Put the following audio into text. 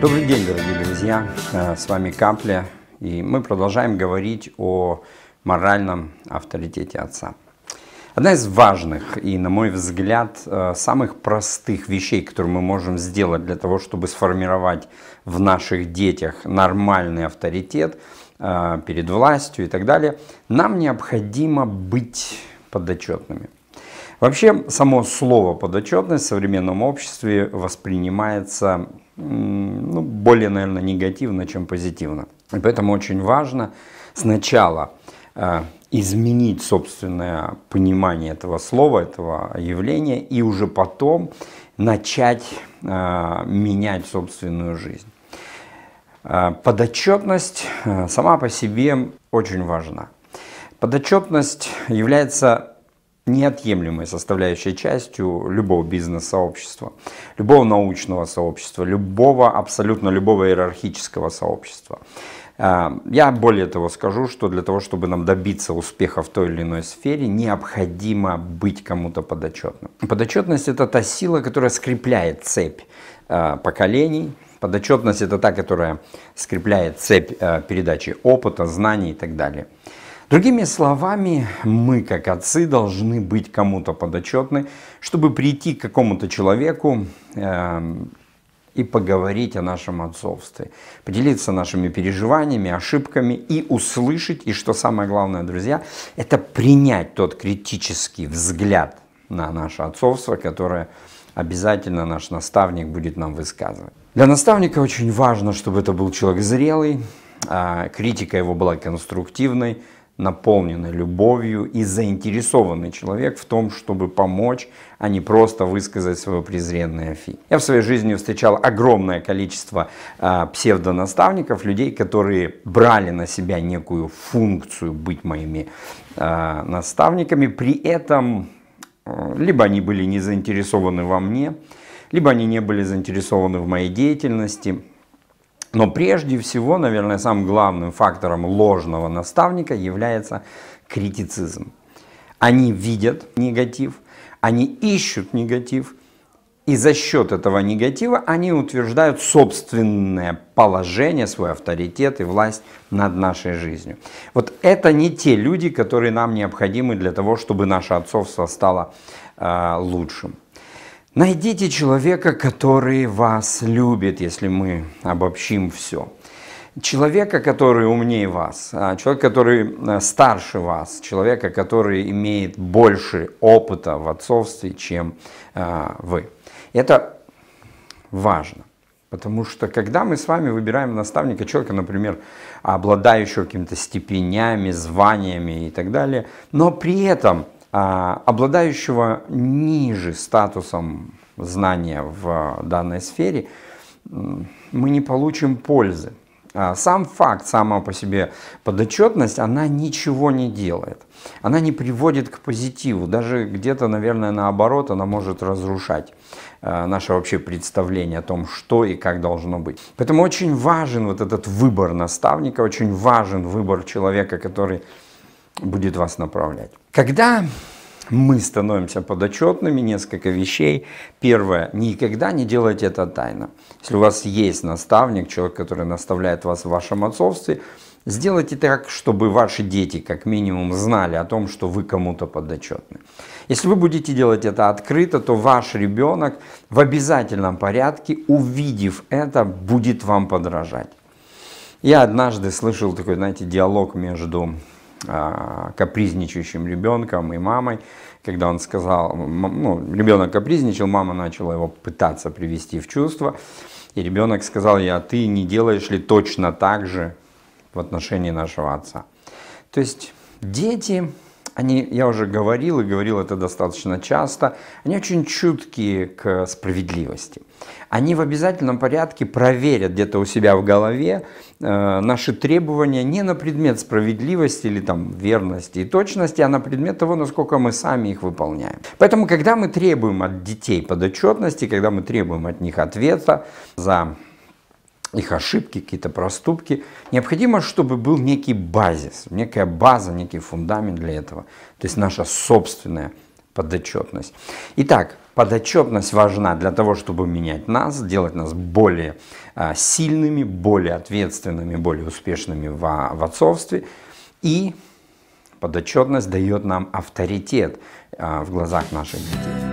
Добрый день, дорогие друзья! Э, с вами Капля, и мы продолжаем говорить о моральном авторитете отца. Одна из важных и, на мой взгляд, э, самых простых вещей, которые мы можем сделать для того, чтобы сформировать в наших детях нормальный авторитет э, перед властью и так далее, нам необходимо быть подотчетными – Вообще, само слово подотчетность в современном обществе воспринимается ну, более, наверное, негативно, чем позитивно. И поэтому очень важно сначала э, изменить собственное понимание этого слова, этого явления, и уже потом начать э, менять собственную жизнь. Э, подотчетность э, сама по себе очень важна. Подотчетность является неотъемлемой составляющей частью любого бизнес-сообщества, любого научного сообщества, любого, абсолютно любого иерархического сообщества. А, я более того скажу, что для того, чтобы нам добиться успеха в той или иной сфере, необходимо быть кому-то подотчетным. Подотчетность – это та сила, которая скрепляет цепь а, поколений, Подотчетность – это та, которая скрепляет цепь а, передачи опыта, знаний и так далее. Другими словами, мы как отцы должны быть кому-то подотчетны, чтобы прийти к какому-то человеку э, и поговорить о нашем отцовстве, поделиться нашими переживаниями, ошибками и услышать, и что самое главное, друзья, это принять тот критический взгляд на наше отцовство, которое обязательно наш наставник будет нам высказывать. Для наставника очень важно, чтобы это был человек зрелый, а, критика его была конструктивной, наполненный любовью и заинтересованный человек в том, чтобы помочь, а не просто высказать свое презренное фи. Я в своей жизни встречал огромное количество э, псевдонаставников, людей, которые брали на себя некую функцию быть моими э, наставниками, при этом э, либо они были не заинтересованы во мне, либо они не были заинтересованы в моей деятельности – но прежде всего, наверное, самым главным фактором ложного наставника является критицизм. Они видят негатив, они ищут негатив, и за счет этого негатива они утверждают собственное положение, свой авторитет и власть над нашей жизнью. Вот это не те люди, которые нам необходимы для того, чтобы наше отцовство стало э, лучшим. Найдите человека, который вас любит, если мы обобщим все. Человека, который умнее вас, а, человек, который э, старше вас, человека, который имеет больше опыта в отцовстве, чем а, вы. Это важно. Потому что когда мы с вами выбираем наставника, человека, например, обладающего какими-то степенями, званиями и так далее, но при этом – а, обладающего ниже статусом знания в данной сфере, мы не получим пользы. А сам факт, сама по себе подотчетность, она ничего не делает. Она не приводит к позитиву. Даже где-то, наверное, наоборот, она может разрушать э, наше вообще представление о том, что и как должно быть. Поэтому очень важен вот этот выбор наставника, очень важен выбор человека, который будет вас направлять. Когда мы становимся подотчетными, несколько вещей. Первое, никогда не делайте это тайно. Если у вас есть наставник, человек, который наставляет вас в вашем отцовстве, сделайте так, чтобы ваши дети как минимум знали о том, что вы кому-то подотчетны. Если вы будете делать это открыто, то ваш ребенок в обязательном порядке, увидев это, будет вам подражать. Я однажды слышал такой, знаете, диалог между а, капризничающим ребенком и мамой, когда он сказал, ну, ребенок капризничал, мама начала его пытаться привести в чувство, и ребенок сказал ей, а ты не делаешь ли точно так же в отношении нашего отца? То есть дети они, я уже говорил и говорил это достаточно часто, они очень чуткие к справедливости. Они в обязательном порядке проверят где-то у себя в голове э, наши требования не на предмет справедливости или там верности и точности, а на предмет того, насколько мы сами их выполняем. Поэтому, когда мы требуем от детей подотчетности, когда мы требуем от них ответа за их ошибки, какие-то проступки. Необходимо, чтобы был некий базис, некая база, некий фундамент для этого. То есть наша собственная подотчетность. Итак, подотчетность важна для того, чтобы менять нас, делать нас более а, сильными, более ответственными, более успешными в, а, в отцовстве. И подотчетность дает нам авторитет а, в глазах наших детей.